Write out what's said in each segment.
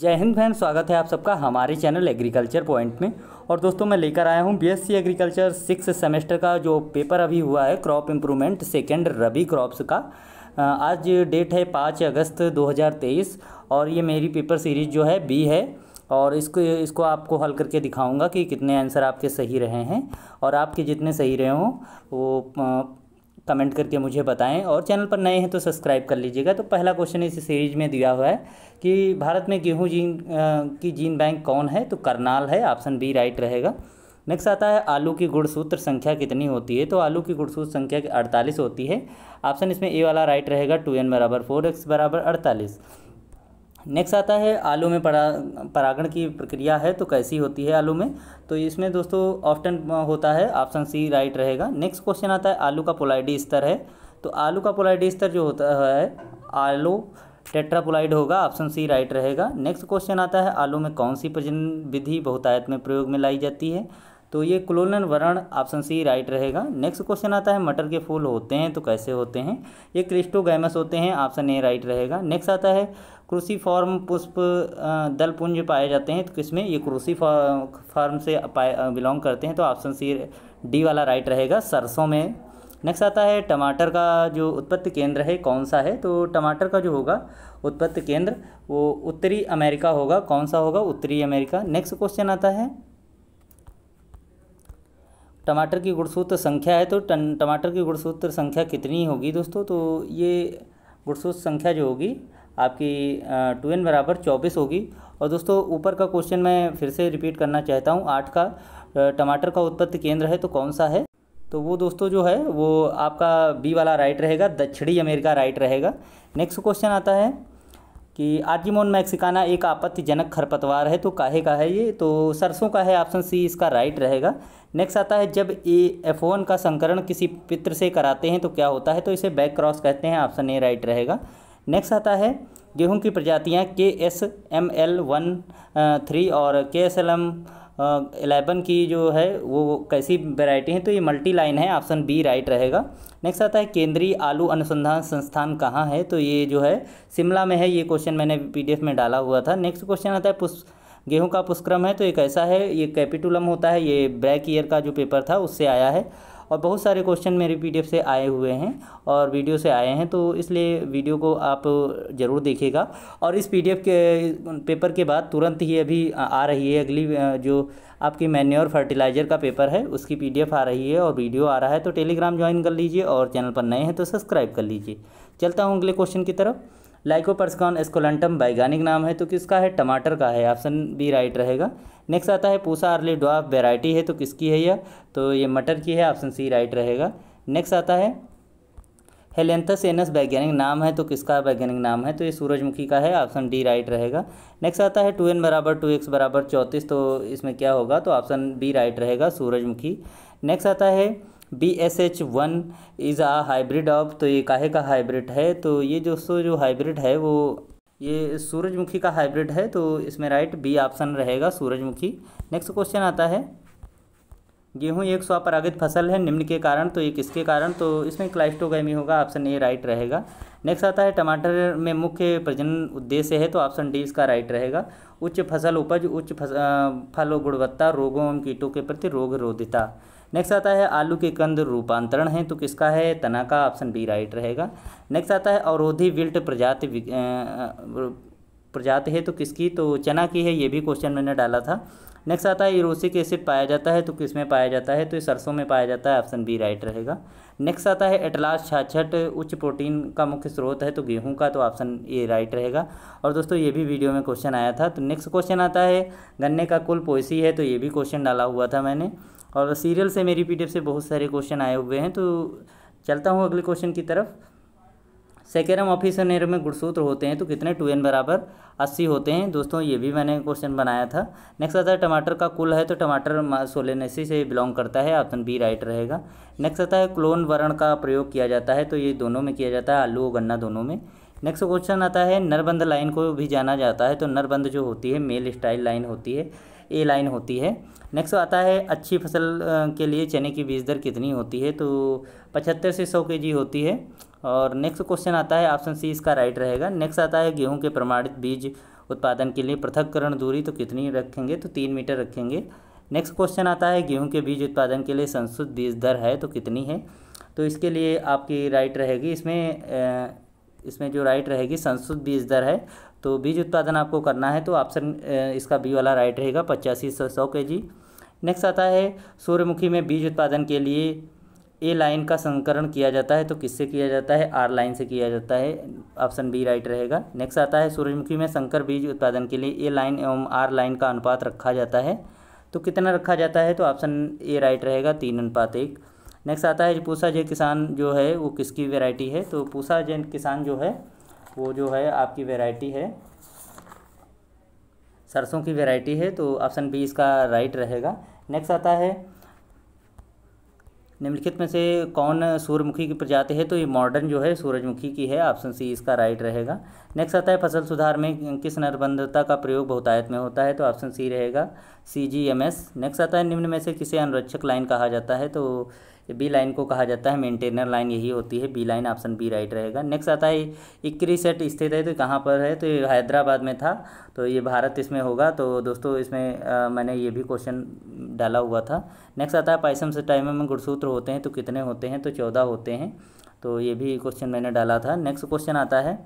जय हिंद फ्रेंड स्वागत है आप सबका हमारे चैनल एग्रीकल्चर पॉइंट में और दोस्तों मैं लेकर आया हूँ बीएससी एग्रीकल्चर सिक्स सेमेस्टर का जो पेपर अभी हुआ है crop improvement second rabi crops का आज डेट है पाँच अगस्त 2023 और ये मेरी पेपर सीरीज जो है बी है और इसको इसको आपको हल करके दिखाऊंगा कि कितने आंसर आपके सही रहे हैं और आपके जितने सही रहे हों वो कमेंट करके मुझे बताएं और चैनल पर नए हैं तो सब्सक्राइब कर लीजिएगा तो पहला क्वेश्चन इस सीरीज में दिया हुआ है कि भारत में गेहूँ जीन की जीन बैंक कौन है तो करनाल है ऑप्शन बी राइट रहेगा नेक्स्ट आता है आलू की गुणसूत्र संख्या कितनी होती है तो आलू की गुणसूत्र संख्या अड़तालीस होती है ऑप्शन इसमें ए वाला राइट रहेगा टू एन बराबर फोर एक्स बराबर अड़तालीस नेक्स्ट आता है आलू में परा परागण की प्रक्रिया है तो कैसी होती है आलू में तो इसमें दोस्तों ऑप्शन होता है ऑप्शन सी राइट रहेगा नेक्स्ट क्वेश्चन आता है आलू का पोलाइडी स्तर है तो आलू का पोलाइडी स्तर जो होता है आलू टेट्रापोलाइड होगा ऑप्शन सी राइट रहेगा नेक्स्ट क्वेश्चन आता है आलू में कौन सी प्रजनन विधि बहुतायत में प्रयोग में लाई जाती है तो ये क्लोनन वरण ऑप्शन सी राइट रहेगा नेक्स्ट क्वेश्चन आता है मटर के फूल होते हैं तो कैसे होते हैं ये क्रिस्टोगैमस होते हैं ऑप्शन ए राइट रहेगा नेक्स्ट आता है क्रूसीफॉर्म पुष्प दलपुंज पाए जाते हैं तो किसमें ये क्रूसी फॉर्म से पाए बिलोंग करते हैं तो ऑप्शन सी डी वाला राइट रहेगा सरसों में नेक्स्ट आता है टमाटर का जो उत्पत्ति केंद्र है कौन सा है तो टमाटर का जो होगा उत्पत्ति केंद्र वो उत्तरी अमेरिका होगा कौन सा होगा उत्तरी अमेरिका नेक्स्ट क्वेश्चन आता है टमाटर की गुणसूत्र संख्या है तो टमाटर की गुणसूत्र संख्या कितनी होगी दोस्तों तो ये गुणसूत्र संख्या जो होगी आपकी टू एन बराबर चौबीस होगी और दोस्तों ऊपर का क्वेश्चन मैं फिर से रिपीट करना चाहता हूँ आठ का टमाटर का उत्पत्ति केंद्र है तो कौन सा है तो वो दोस्तों जो है वो आपका बी वाला राइट रहेगा दक्षिणी अमेरिका राइट रहेगा नेक्स्ट क्वेश्चन आता है कि आर्जिमोन मैक्सिकाना एक आपत्तिजनक खरपतवार है तो काहे का है ये तो सरसों का है ऑप्शन सी इसका राइट रहेगा नेक्स्ट आता है जब ए एफ वन का संकरण किसी पित्र से कराते हैं तो क्या होता है तो इसे बैक क्रॉस कहते हैं ऑप्शन ए राइट रहेगा नेक्स्ट आता है गेहूं की प्रजातियां K S M L one three और K S L M eleven की जो है वो कैसी वैरायटी है तो ये मल्टी लाइन है ऑप्शन बी राइट रहेगा नेक्स्ट आता है केंद्रीय आलू अनुसंधान संस्थान कहाँ है तो ये जो है शिमला में है ये क्वेश्चन मैंने पीडीएफ में डाला हुआ था नेक्स्ट क्वेश्चन आता है पुष्प गेहूं का पुष्क्रम है तो ये कैसा है ये कैपिटुलम होता है ये ब्रैक ईयर का जो पेपर था उससे आया है और बहुत सारे क्वेश्चन मेरे पी से आए हुए हैं और वीडियो से आए हैं तो इसलिए वीडियो को आप ज़रूर देखिएगा और इस पी के पेपर के बाद तुरंत ही अभी आ रही है अगली जो आपकी मैन्योर फर्टिलाइज़र का पेपर है उसकी पी आ रही है और वीडियो आ रहा है तो टेलीग्राम ज्वाइन कर लीजिए और चैनल पर नए हैं तो सब्सक्राइब कर लीजिए चलता हूँ अगले क्वेश्चन की तरफ लाइकोपर्सकॉन एस्कोलेंटम वैज्ञानिक नाम है तो किसका है टमाटर का है ऑप्शन बी राइट रहेगा नेक्स्ट आता है पूसा अर्ली ड्वाफ वेराइटी है तो किसकी है यह तो ये मटर की है ऑप्शन सी राइट रहेगा नेक्स्ट आता है हेलेंथस एनस वैज्ञानिक नाम है तो किसका वैज्ञानिक नाम है तो ये सूरजमुखी का है ऑप्शन डी राइट रहेगा नेक्स्ट आता है टू एन बराबर टू एक्स बराबर चौंतीस तो इसमें क्या होगा तो ऑप्शन बी राइट रहेगा सूरजमुखी नेक्स्ट आता है B S H one is a hybrid of तो ये काहे का हाइब्रिड है तो ये दोस्तों जो हाइब्रिड है वो ये सूरजमुखी का हाइब्रिड है तो इसमें राइट बी ऑप्शन रहेगा सूरजमुखी नेक्स्ट क्वेश्चन आता है गेहूँ एक स्वापरागित फसल है निम्न के कारण तो ये किसके कारण तो इसमें क्लाइस्टोगी होगा ऑप्शन ए राइट रहेगा नेक्स्ट आता है टमाटर में मुख्य प्रजनन उद्देश्य है तो ऑप्शन डी इसका राइट रहेगा उच्च फसल उपज उच्च फल और गुणवत्ता रोगों एवं कीटों के प्रति रोग रोधिता नेक्स्ट आता है आलू के कंद रूपांतरण है तो किसका है तना का ऑप्शन बी राइट रहेगा नेक्स्ट आता है अवरोधी विल्ट प्रजाति प्रजाति है तो किसकी तो चना की है ये भी क्वेश्चन मैंने डाला था नेक्स्ट आता है यूरोसिक एसिड पाया जाता है तो किस में पाया जाता है तो ये सरसों में पाया जाता है ऑप्शन बी राइट रहेगा नेक्स्ट आता है एटलास छाछट उच्च प्रोटीन का मुख्य स्रोत है तो गेहूं का तो ऑप्शन ए राइट रहेगा और दोस्तों ये भी वीडियो में क्वेश्चन आया था तो नेक्स्ट क्वेश्चन आता है गन्ने का कुल पोइसी है तो ये भी क्वेश्चन डाला हुआ था मैंने और सीरियल से मेरी पी से बहुत सारे क्वेश्चन आए हुए हैं तो चलता हूँ अगले क्वेश्चन की तरफ सेकेरम ऑफिसनेर में गुणसूत्र होते हैं तो कितने टू एन बराबर अस्सी होते हैं दोस्तों ये भी मैंने क्वेश्चन बनाया था नेक्स्ट आता है टमाटर का कुल है तो टमाटर सोलेनेसी से बिलोंग करता है ऑप्शन बी राइट रहेगा नेक्स्ट आता है क्लोन वर्ण का प्रयोग किया जाता है तो ये दोनों में किया जाता है आलू और गन्ना दोनों में नेक्स्ट क्वेश्चन आता है नरबंद लाइन को भी जाना जाता है तो नरबंद जो होती है मेल स्टाइल लाइन होती है ए लाइन होती है नेक्स्ट आता है अच्छी फसल के लिए चने की बीज दर कितनी होती है तो पचहत्तर से सौ के जी होती है और नेक्स्ट क्वेश्चन आता है ऑप्शन सी इसका राइट रहेगा नेक्स्ट आता है गेहूं के प्रमाणित बीज उत्पादन के लिए पृथककरण दूरी तो कितनी रखेंगे तो तीन मीटर रखेंगे नेक्स्ट क्वेश्चन आता है गेहूं के बीज उत्पादन के लिए संशुद्ध बीज दर है तो कितनी है तो इसके लिए आपकी राइट रहेगी इसमें इसमें जो राइट रहेगी संशुद्ध बीज दर है तो बीज उत्पादन आपको करना है तो ऑप्शन इसका बी वाला राइट रहेगा पचासी सौ सौ के जी नेक्स्ट आता है सूर्यमुखी में बीज उत्पादन के लिए ए लाइन का संकरण किया जाता है तो किससे किया जाता है आर लाइन से किया जाता है ऑप्शन बी राइट रहेगा नेक्स्ट आता है सूरजमुखी में संकर बीज उत्पादन के लिए ए लाइन एवं आर लाइन का अनुपात रखा जाता है तो कितना रखा जाता है तो ऑप्शन ए राइट रहेगा तीन अनुपात एक नेक्स्ट आता है पूसा जय किसान जो है वो किसकी वेराइटी है तो पूसा जय किसान जो है वो जो है आपकी वेराइटी है सरसों की वेराइटी है तो ऑप्शन बी इसका राइट रहेगा नेक्स्ट आता है निम्नलिखित में से कौन सूर्यमुखी की प्रजाति है तो ये मॉडर्न जो है सूरजमुखी की है ऑप्शन सी इसका राइट रहेगा नेक्स्ट आता है फसल सुधार में किस निर्बंधता का प्रयोग बहुतायत में होता है तो ऑप्शन सी रहेगा C G M S next आता है निम्न में से किसे अनुरक्षक लाइन कहा जाता है तो बी लाइन को कहा जाता है मेंटेनर लाइन यही होती है B line option B right रहेगा नेक्स्ट आता है इक्री सेट स्थित है तो कहाँ पर है तो ये हैदराबाद में था तो ये भारत इसमें होगा तो दोस्तों इसमें आ, मैंने ये भी क्वेश्चन डाला हुआ था नेक्स्ट आता है पाइसम से टाइम में गुड़सूत्र होते हैं तो कितने होते हैं तो चौदह होते हैं तो ये भी क्वेश्चन मैंने डाला था नेक्स्ट क्वेश्चन आता है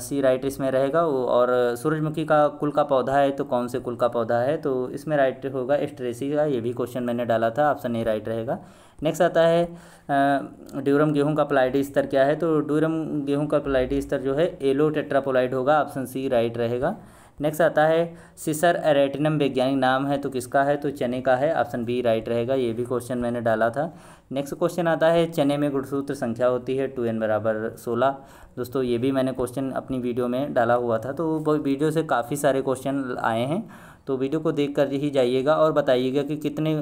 सी राइट इसमें रहेगा और सूरजमुखी का कुल का पौधा है तो कौन से कुल का पौधा है तो इसमें राइट होगा एस्ट्रेसी का ये भी क्वेश्चन मैंने डाला था ऑप्शन ए राइट रहेगा नेक्स्ट आता है ड्यूरम गेहूं का प्लाइटी स्तर क्या है तो ड्यूरम गेहूं का प्लाइटी स्तर जो है एलो टेट्रापोलाइड होगा ऑप्शन सी राइट रहेगा नेक्स्ट आता है सिसर एरेटिनम वैज्ञानिक नाम है तो किसका है तो चने का है ऑप्शन बी राइट रहेगा ये भी क्वेश्चन मैंने डाला था नेक्स्ट क्वेश्चन आता है चने में गुणसूत्र संख्या होती है टू एन बराबर सोलह दोस्तों ये भी मैंने क्वेश्चन अपनी वीडियो में डाला हुआ था तो वीडियो से काफ़ी सारे क्वेश्चन आए हैं तो वीडियो को देख कर ही जाइएगा और बताइएगा कि कितने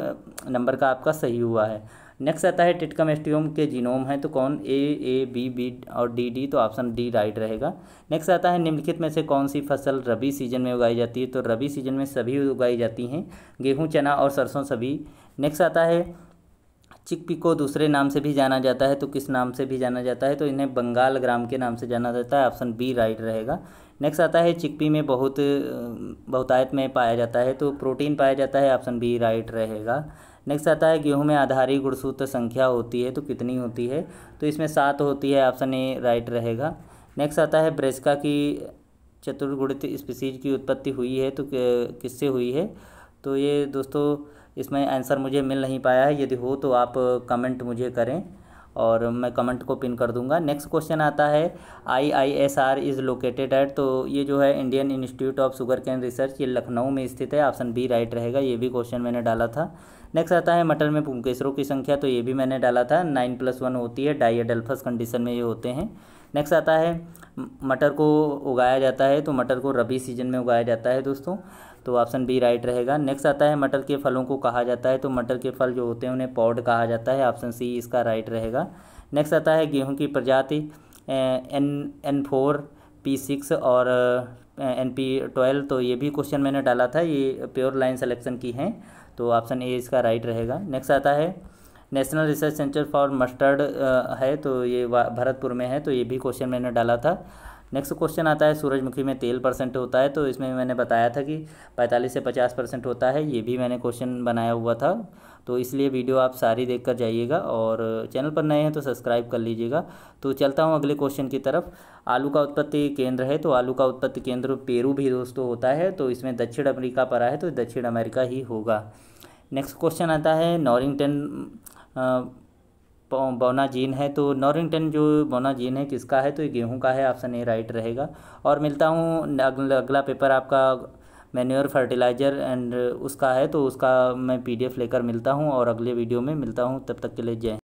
नंबर का आपका सही हुआ है नेक्स्ट आता है टिटकम एस्टियोम के जीनोम है तो कौन ए ए बी बी और डी डी तो ऑप्शन डी राइट रहेगा नेक्स्ट आता है निम्नलिखित में से कौन सी फसल रबी सीजन में उगाई जाती है तो रबी सीजन में सभी उगाई जाती हैं गेहूँ चना और सरसों सभी नेक्स्ट आता है चिकपी को दूसरे नाम से भी जाना जाता है तो किस नाम से भी जाना जाता है तो इन्हें बंगाल ग्राम के नाम से जाना जाता है ऑप्शन बी राइट रहेगा नेक्स्ट आता है चिकपी में बहुत बहुतायत में पाया जाता है तो प्रोटीन पाया जाता है ऑप्शन बी राइट रहेगा नेक्स्ट आता है गेहूं में आधारी गुणसूत्र संख्या होती है तो कितनी होती है तो इसमें सात होती है ऑप्शन ए राइट रहेगा नेक्स्ट आता है ब्रेस्का की चतुर्गुणित स्पीसीज की उत्पत्ति हुई है तो किससे हुई है तो ये दोस्तों इसमें आंसर मुझे मिल नहीं पाया है यदि हो तो आप कमेंट मुझे करें और मैं कमेंट को पिन कर दूंगा नेक्स्ट क्वेश्चन आता है I I S R is located at तो ये जो है Indian Institute of sugarcane Research ये लखनऊ में स्थित है ऑप्शन बी राइट रहेगा ये भी क्वेश्चन मैंने डाला था नेक्स्ट आता है मटर में पुंकेसरों की संख्या तो ये भी मैंने डाला था नाइन प्लस वन होती है डाइएडल्फस कंडीशन में ये होते हैं नेक्स्ट आता है मटर को उगाया जाता है तो मटर को रबी सीजन में उगाया जाता है दोस्तों तो ऑप्शन बी राइट रहेगा नेक्स्ट आता है मटर के फलों को कहा जाता है तो मटर के फल जो होते हैं उन्हें पौड कहा जाता है ऑप्शन सी इसका राइट रहेगा नेक्स्ट आता है गेहूँ की प्रजाति N N four P six और एन पी ट्वेल्व तो ये भी क्वेश्चन मैंने डाला था ये प्योर लाइन सेलेक्शन की हैं तो ऑप्शन ए इसका राइट रहेगा नेक्स्ट आता है National Research Centre for Mustard है तो ये भरतपुर में है तो ये भी क्वेश्चन मैंने डाला था नेक्स्ट क्वेश्चन आता है सूरजमुखी में तेल परसेंट होता है तो इसमें मैंने बताया था कि पैंतालीस से पचास परसेंट होता है ये भी मैंने क्वेश्चन बनाया हुआ था तो इसलिए वीडियो आप सारी देख कर जाइएगा और चैनल पर नए हैं तो सब्सक्राइब कर लीजिएगा तो चलता हूँ अगले क्वेश्चन की तरफ आलू का उत्पत्ति केंद्र है तो आलू का उत्पत्ति केंद्र पेरू भी दोस्तों होता है तो इसमें दक्षिण अमरीका पर आए तो दक्षिण अमेरिका ही होगा नेक्स्ट क्वेश्चन आता है नॉरिंगटन बौना जीन है तो नॉरिंगटन जो बौना जीन है किसका है तो ये गेहूं का है ऑप्शन ए राइट रहेगा और मिलता हूँ अगला अगला पेपर आपका मैन्यर फर्टिलाइज़र एंड उसका है तो उसका मैं पीडीएफ लेकर मिलता हूँ और अगले वीडियो में मिलता हूँ तब तक के लिए जय